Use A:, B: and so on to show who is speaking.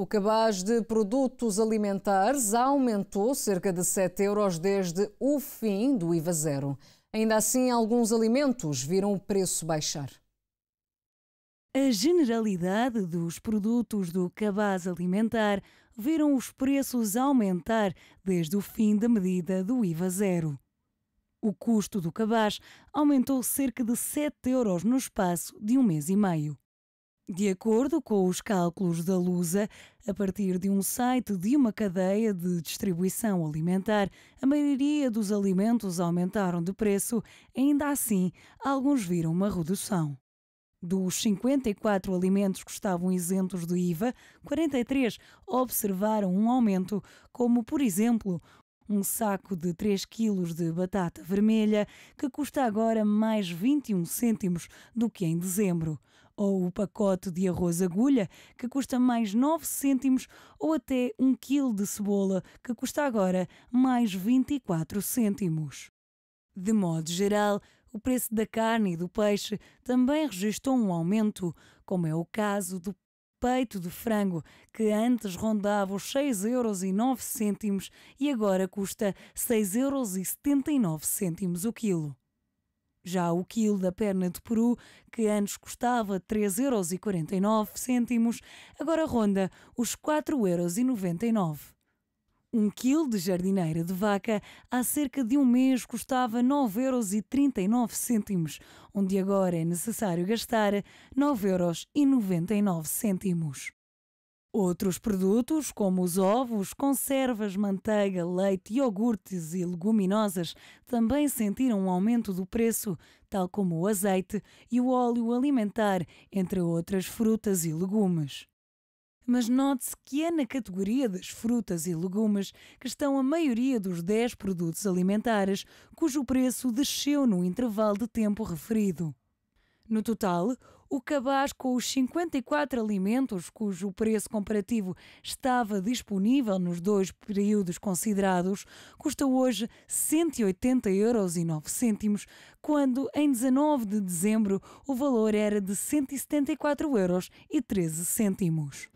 A: O cabaz de produtos alimentares aumentou cerca de 7 euros desde o fim do IVA zero. Ainda assim, alguns alimentos viram o preço baixar.
B: A generalidade dos produtos do cabaz alimentar viram os preços aumentar desde o fim da medida do IVA zero. O custo do cabaz aumentou cerca de 7 euros no espaço de um mês e meio. De acordo com os cálculos da Lusa, a partir de um site de uma cadeia de distribuição alimentar, a maioria dos alimentos aumentaram de preço, ainda assim, alguns viram uma redução. Dos 54 alimentos que estavam isentos do IVA, 43 observaram um aumento, como, por exemplo, um saco de 3 quilos de batata vermelha, que custa agora mais 21 cêntimos do que em dezembro ou o pacote de arroz agulha, que custa mais 9 cêntimos, ou até 1 kg de cebola, que custa agora mais 24 cêntimos. De modo geral, o preço da carne e do peixe também registrou um aumento, como é o caso do peito de frango, que antes rondava os euros e agora custa euros o quilo. Já o quilo da perna de peru, que antes custava 3,49 euros, agora ronda os 4,99 euros. Um quilo de jardineira de vaca há cerca de um mês custava 9,39 euros, onde agora é necessário gastar 9,99 euros. Outros produtos, como os ovos, conservas, manteiga, leite, iogurtes e leguminosas, também sentiram um aumento do preço, tal como o azeite e o óleo alimentar, entre outras frutas e legumes. Mas note-se que é na categoria das frutas e legumes que estão a maioria dos 10 produtos alimentares, cujo preço desceu no intervalo de tempo referido. No total, o cabaz com os 54 alimentos cujo preço comparativo estava disponível nos dois períodos considerados custa hoje 180 euros e 9 cêntimos, quando em 19 de dezembro o valor era de 174 euros e 13 cêntimos.